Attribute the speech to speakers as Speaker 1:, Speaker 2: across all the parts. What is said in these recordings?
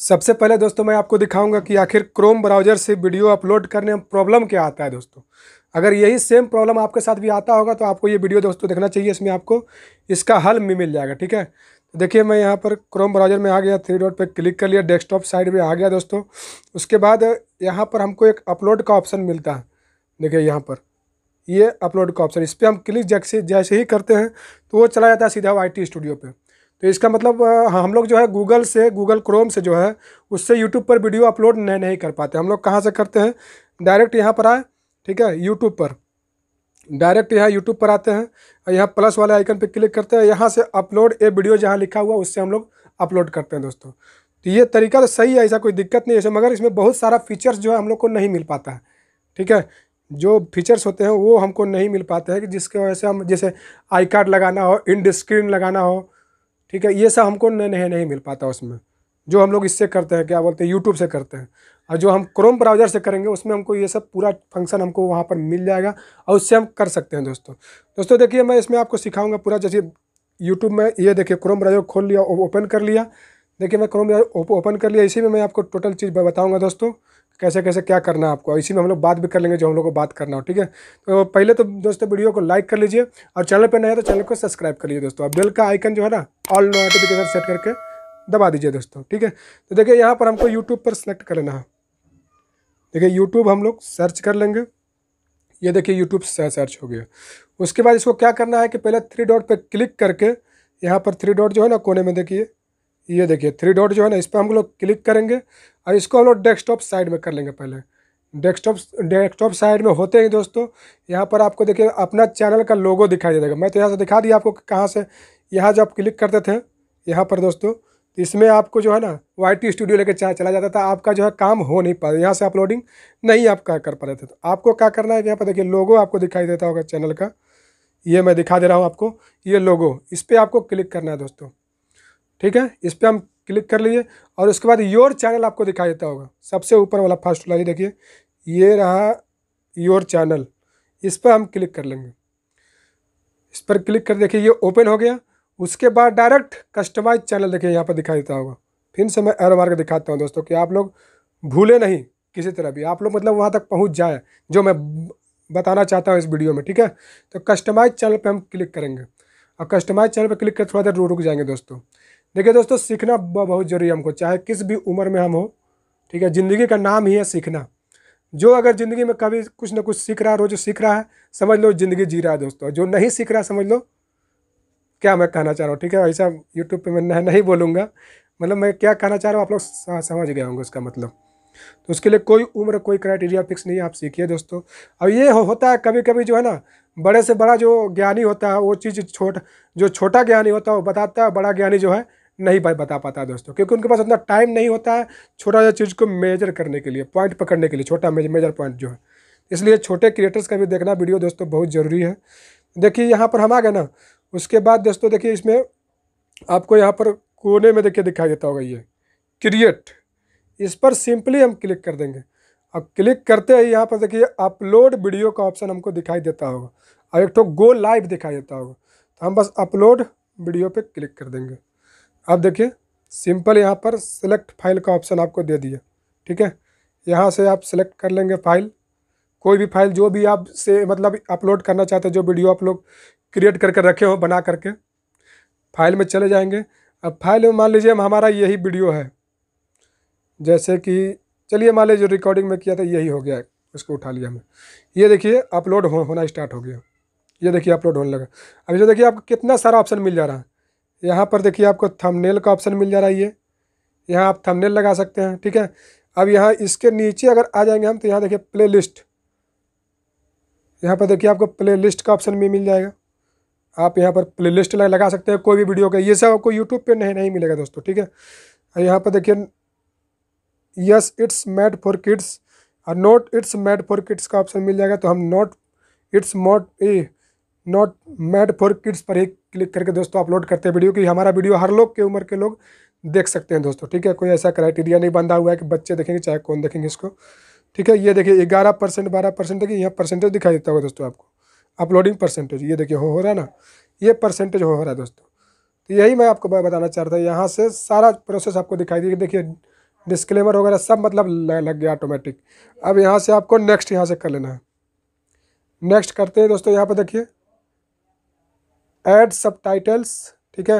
Speaker 1: सबसे पहले दोस्तों मैं आपको दिखाऊंगा कि आखिर क्रोम ब्राउज़र से वीडियो अपलोड करने में प्रॉब्लम क्या आता है दोस्तों अगर यही सेम प्रॉब्लम आपके साथ भी आता होगा तो आपको ये वीडियो दोस्तों देखना चाहिए इसमें आपको इसका हल भी मिल जाएगा ठीक है तो देखिए मैं यहाँ पर क्रोम ब्राउज़र में आ गया थ्री डॉट पर क्लिक कर लिया डेस्कटॉप साइड में आ गया दोस्तों उसके बाद यहाँ पर हमको एक अपलोड का ऑप्शन मिलता है देखिए यहाँ पर ये अपलोड का ऑप्शन इस पर हम क्लिक जैसे जैसे ही करते हैं तो वो चला जाता है सीधा आई स्टूडियो पर तो इसका मतलब हम लोग जो है गूगल से गूगल क्रोम से जो है उससे यूट्यूब पर वीडियो अपलोड नहीं, नहीं कर पाते हम लोग कहाँ से करते हैं डायरेक्ट यहाँ पर आए ठीक है यूट्यूब पर डायरेक्ट यहाँ यूट्यूब पर आते हैं और यहाँ प्लस वाले आइकन पर क्लिक करते हैं यहाँ से अपलोड ए वीडियो जहाँ लिखा हुआ उससे हम लोग अपलोड करते हैं दोस्तों तो ये तरीका तो सही है ऐसा कोई दिक्कत नहीं है मगर इसमें बहुत सारा फीचर्स जो है हम लोग को नहीं मिल पाता है ठीक है जो फीचर्स होते हैं वो हमको नहीं मिल पाते हैं कि जिसके वजह से हम जैसे आई कार्ड लगाना हो इंड स्क्रीन लगाना हो ठीक है ये सब हमको नए नए नहीं मिल पाता उसमें जो हम लोग इससे करते हैं क्या बोलते हैं यूट्यूब से करते हैं और जो हम क्रोम ब्राउज़र से करेंगे उसमें हमको ये सब पूरा फंक्शन हमको वहाँ पर मिल जाएगा और उससे हम कर सकते हैं दोस्तों दोस्तों देखिए मैं इसमें आपको सिखाऊंगा पूरा जैसे यूट्यूब में ये देखिए क्रोम ब्राउज़र खोल लिया ओपन कर लिया देखिए मैं क्रोम ब्राउज़र ओपन कर लिया इसी में मैं आपको टोटल चीज़ बताऊँगा दोस्तों कैसे कैसे क्या करना है आपको इसी में हम लोग बात भी कर लेंगे जो हम लोग को बात करना हो ठीक है तो पहले तो दोस्तों वीडियो को लाइक कर लीजिए और चैनल पर नया तो चैनल को सब्सक्राइब कर लीजिए दोस्तों और बेल का आइकन जो है ना ऑल नोटिफिकेशन सेट करके दबा दीजिए दोस्तों ठीक है तो देखिए यहाँ पर हमको यूट्यूब पर सेलेक्ट कर लेना है देखिए यूट्यूब हम लोग सर्च कर लेंगे ये देखिए यूट्यूब सर्च हो गया उसके बाद इसको क्या करना है कि पहले थ्री डॉट पर क्लिक करके यहाँ पर थ्री डॉट जो है ना कोने में देखिए ये देखिए थ्री डॉट जो है ना इस पर हम लोग क्लिक करेंगे और इसको हम लोग डेस्कटॉप साइड में कर लेंगे पहले डेस्कटॉप डेस्कटॉप साइड में होते ही दोस्तों यहाँ पर आपको देखिए अपना चैनल का लोगो दिखाई देगा मैं तो यहाँ से दिखा दिया आपको कहाँ से यहाँ जब क्लिक करते थे यहाँ पर दोस्तों तो इसमें आपको जो है ना वाई टी स्टूडियो लेके चाहे चला जाता था आपका जो है काम हो नहीं पा रहा यहाँ से अपलोडिंग नहीं आप क्या कर पा रहे थे तो आपको क्या करना है यहाँ पर देखिए लोगो आपको दिखाई देता होगा चैनल का ये मैं दिखा दे रहा हूँ आपको ये लोगो इस पर आपको क्लिक करना है दोस्तों ठीक है इस पर हम क्लिक कर लीजिए और उसके बाद योर चैनल आपको दिखाई देता होगा सबसे ऊपर वाला फर्स्ट वाला ये देखिए ये रहा योर चैनल इस पर हम क्लिक कर लेंगे इस पर क्लिक कर देखिए ये ओपन हो गया उसके बाद डायरेक्ट कस्टमाइज चैनल देखिए यहाँ पर दिखाई देता होगा फिर से मैं एरो मार के दिखाता हूँ दोस्तों कि आप लोग भूले नहीं किसी तरह भी आप लोग मतलब वहाँ तक पहुँच जाए जो मैं बताना चाहता हूँ इस वीडियो में ठीक है तो कस्टमाइज चैनल पर हम क्लिक करेंगे और कस्टमाइज चैनल पर क्लिक कर थोड़ा देर रुक जाएंगे दोस्तों देखिए दोस्तों सीखना बहुत ज़रूरी है हमको चाहे किस भी उम्र में हम हो ठीक है ज़िंदगी का नाम ही है सीखना जो अगर ज़िंदगी में कभी कुछ ना कुछ सीख रहा है रोज़ सीख रहा है समझ लो ज़िंदगी जी रहा है दोस्तों जो नहीं सीख रहा समझ लो क्या मैं कहना चाह रहा हूँ ठीक है ऐसा यूट्यूब पर मैं नहीं बोलूँगा मतलब मैं क्या कहना चाह रहा हूँ आप लोग समझ गए होंगे उसका मतलब तो उसके लिए कोई उम्र कोई क्राइटेरिया फिक्स नहीं है आप सीखिए दोस्तों अब ये हो, होता है कभी कभी जो है ना बड़े से बड़ा जो ज्ञानी होता है वो चीज़ छोट जो छोटा ज्ञानी होता है वो बताता है बड़ा ज्ञानी जो है नहीं बता पाता है दोस्तों क्योंकि उनके पास उतना टाइम नहीं होता है छोटा सा चीज़ को मेजर करने के लिए पॉइंट पकड़ने के लिए छोटा मेजर पॉइंट जो है इसलिए छोटे क्रिएटर्स का भी देखना वीडियो दोस्तों बहुत ज़रूरी है देखिए यहाँ पर हम आ गए ना उसके बाद दोस्तों देखिए इसमें आपको यहाँ पर कोने में देखिए दिखाई देता होगा ये क्रिएट इस पर सिंपली हम क्लिक कर देंगे अब क्लिक करते ही यहाँ पर देखिए अपलोड वीडियो का ऑप्शन हमको दिखाई देता होगा और एक तो गो लाइव दिखाई देता होगा तो हम बस अपलोड वीडियो पे क्लिक कर देंगे अब देखिए सिंपल यहाँ पर सिलेक्ट फाइल का ऑप्शन आपको दे दिया ठीक है यहाँ से आप सिलेक्ट कर लेंगे फाइल कोई भी फाइल जो भी आप से मतलब अपलोड करना चाहते हैं जो वीडियो आप लोग क्रिएट करके रखे हो बना करके फाइल में चले जाएंगे अब फाइल में मान लीजिए हमारा यही वीडियो है जैसे कि चलिए मान लीजिए रिकॉर्डिंग में किया था यही हो गया उसको उठा लिया हमें ये देखिए अपलोड हो, होना स्टार्ट हो गया ये देखिए अपलोड होने लगा अभी जो देखिए आपको कितना सारा ऑप्शन मिल जा रहा है यहाँ पर देखिए आपको थंबनेल का ऑप्शन मिल जा रहा है ये यहाँ आप थंबनेल लगा सकते हैं ठीक है अब यहाँ इसके नीचे अगर आ जाएंगे हम तो यहाँ देखिए प्ले लिस्ट यहाँ पर देखिए आपको प्ले लिस्ट का ऑप्शन भी मिल जाएगा आप यहाँ पर प्ले लिस्ट लगा सकते हैं कोई भी वीडियो का ये सब आपको यूट्यूब पे नहीं नहीं मिलेगा दोस्तों ठीक है और यहाँ पर देखिए yes it's made for kids और not it's made for kids का ऑप्शन मिल जाएगा तो हम not it's made a not made for kids पर ही क्लिक करके दोस्तों अपलोड करते हैं वीडियो की हमारा वीडियो हर लोग के उम्र के लोग देख सकते हैं दोस्तों ठीक है कोई ऐसा क्राइटेरिया नहीं बंधा हुआ है कि बच्चे देखेंगे चाहे कौन देखेंगे इसको ठीक है ये देखिए ग्यारह परसेंट बारह परसेंट देखिए यहाँ परसेंटेज दिखाई देता होगा दोस्तों आपको अपलोडिंग परसेंटेज ये देखिए हो हो रहा है ना ये परसेंटेज हो हो रहा है दोस्तों तो यही मैं आपको बताना चाह रहा था यहाँ से सारा प्रोसेस आपको दिखाई देगा देखिए डिस्क्लेमर वगैरह सब मतलब लग गया ऑटोमेटिक अब यहाँ से आपको नेक्स्ट यहाँ से कर लेना है नेक्स्ट करते हैं दोस्तों यहाँ पर देखिए ऐड टाइटल्स ठीक है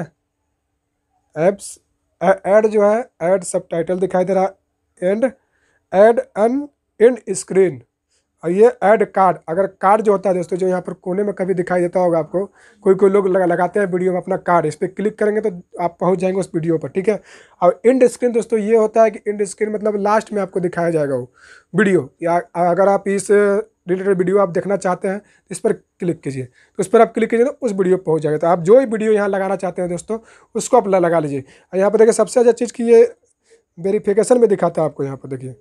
Speaker 1: एप्स ऐड जो है ऐड टाइटल दिखाई दे रहा है and add an end screen और ये ऐड कार्ड अगर कार्ड जो होता है दोस्तों जो यहाँ पर कोने में कभी दिखाई देता होगा आपको कोई कोई लोग लगा, लगाते हैं वीडियो में अपना कार्ड इस पर क्लिक करेंगे तो आप पहुँच जाएंगे उस वीडियो पर ठीक है और इंड स्क्रीन दोस्तों ये होता है कि इंड स्क्रीन मतलब लास्ट में आपको दिखाया जाएगा वो वीडियो या अगर आप इस रिलेटेड वीडियो आप देखना चाहते हैं इस पर क्लिक कीजिए तो इस पर आप क्लिक कीजिए तो उस वीडियो पर पहुँच जाएगा तो आप जो भी वीडियो यहाँ लगाना चाहते हैं दोस्तों उसको आप लगा लीजिए और यहाँ पर देखिए सबसे अच्छा चीज़ की ये वेरीफिकेशन में दिखाता है आपको यहाँ पर देखिए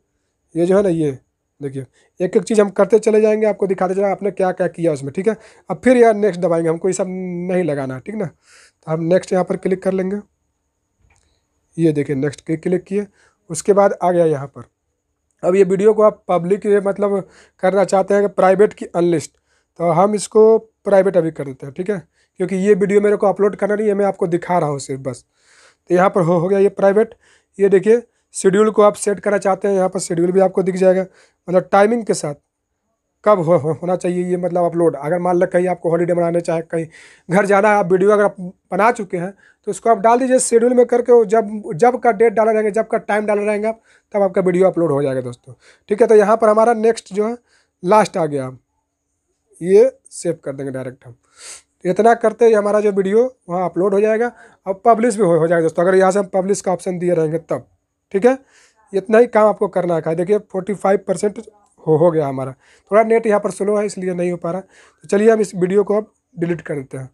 Speaker 1: ये जो है ना ये देखिए एक एक चीज़ हम करते चले जाएंगे आपको दिखाते चले आपने क्या क्या किया उसमें ठीक है अब फिर यार नेक्स्ट दबाएंगे हमको ये सब नहीं लगाना ठीक ना तो हम नेक्स्ट यहाँ पर क्लिक कर लेंगे ये देखिए नेक्स्ट क्लिक किए उसके बाद आ गया यहाँ पर अब ये वीडियो को आप पब्लिक मतलब करना चाहते हैं प्राइवेट की अनलिस्ट तो हम इसको प्राइवेट अभी कर देते हैं ठीक है क्योंकि ये वीडियो मेरे को अपलोड करना नहीं है मैं आपको दिखा रहा हूँ सिर्फ बस तो यहाँ पर हो हो गया ये प्राइवेट ये देखिए शेड्यूल को आप सेट करना चाहते हैं यहाँ पर शेड्यूल भी आपको दिख जाएगा मतलब टाइमिंग के साथ कब हो, हो, होना चाहिए ये मतलब अपलोड अगर मान लो कहीं आपको हॉलीडे बनाने चाहे कहीं घर जाना है आप वीडियो अगर आप बना चुके हैं तो उसको आप डाल दीजिए शेड्यूल में करके जब जब का डेट डाला रहेंगे जब का टाइम डाला रहेंगे आप तब आपका वीडियो अपलोड हो जाएगा दोस्तों ठीक है तो यहाँ पर हमारा नेक्स्ट जो है लास्ट आ गया ये सेव कर देंगे डायरेक्ट हम इतना करते ही हमारा जो वीडियो वहाँ अपलोड हो जाएगा और पब्लिश भी हो, हो जाएगा दोस्तों अगर यहाँ से हम पब्लिश का ऑप्शन दिए रहेंगे तब ठीक है इतना ही काम आपको करना है देखिए फोर्टी फाइव परसेंट हो हो गया हमारा थोड़ा नेट यहाँ पर स्लो है इसलिए नहीं हो पा रहा तो चलिए हम इस वीडियो को अब डिलीट कर देते हैं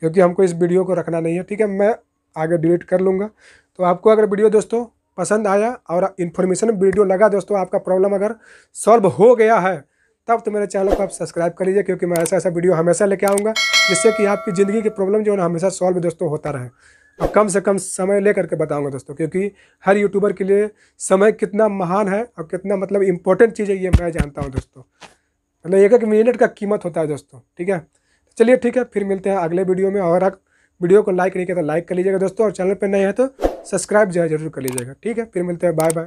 Speaker 1: क्योंकि हमको इस वीडियो को रखना नहीं है ठीक है मैं आगे डिलीट कर लूँगा तो आपको अगर वीडियो दोस्तों पसंद आया और इन्फॉर्मेशन वीडियो लगा दोस्तों आपका प्रॉब्लम अगर सॉल्व हो गया है तब तो मेरे चैनल को आप सब्सक्राइब कर लीजिए क्योंकि मैं ऐसा ऐसा वीडियो हमेशा लेके आऊँगा जिससे कि आपकी ज़िंदगी की प्रॉब्लम जो है हमेशा सॉल्व दोस्तों होता रहे और कम से कम समय ले करके बताऊंगा दोस्तों क्योंकि हर यूट्यूबर के लिए समय कितना महान है और कितना मतलब इम्पोर्टेंट चीज़ है ये मैं जानता हूँ दोस्तों मतलब एक एक मिनट का कीमत होता है दोस्तों ठीक है चलिए ठीक है फिर मिलते हैं अगले वीडियो में और वीडियो को लाइक नहीं किया तो लाइक कर लीजिएगा दोस्तों और चैनल पर नए हैं तो सब्सक्राइब जो है जरूर कर लीजिएगा ठीक है फिर मिलते हैं बाय बाय